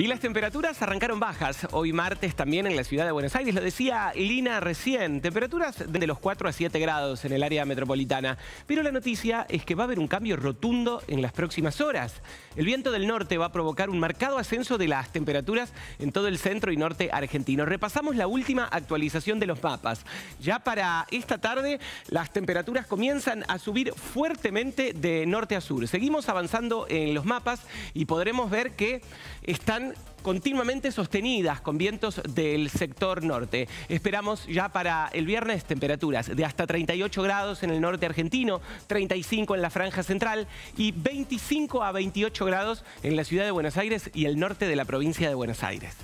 Y las temperaturas arrancaron bajas hoy martes también en la ciudad de Buenos Aires. Lo decía Lina recién, temperaturas de los 4 a 7 grados en el área metropolitana. Pero la noticia es que va a haber un cambio rotundo en las próximas horas. El viento del norte va a provocar un marcado ascenso de las temperaturas en todo el centro y norte argentino. Repasamos la última actualización de los mapas. Ya para esta tarde las temperaturas comienzan a subir fuertemente de norte a sur. Seguimos avanzando en los mapas y podremos ver que están continuamente sostenidas con vientos del sector norte. Esperamos ya para el viernes temperaturas de hasta 38 grados en el norte argentino, 35 en la franja central y 25 a 28 grados en la ciudad de Buenos Aires y el norte de la provincia de Buenos Aires.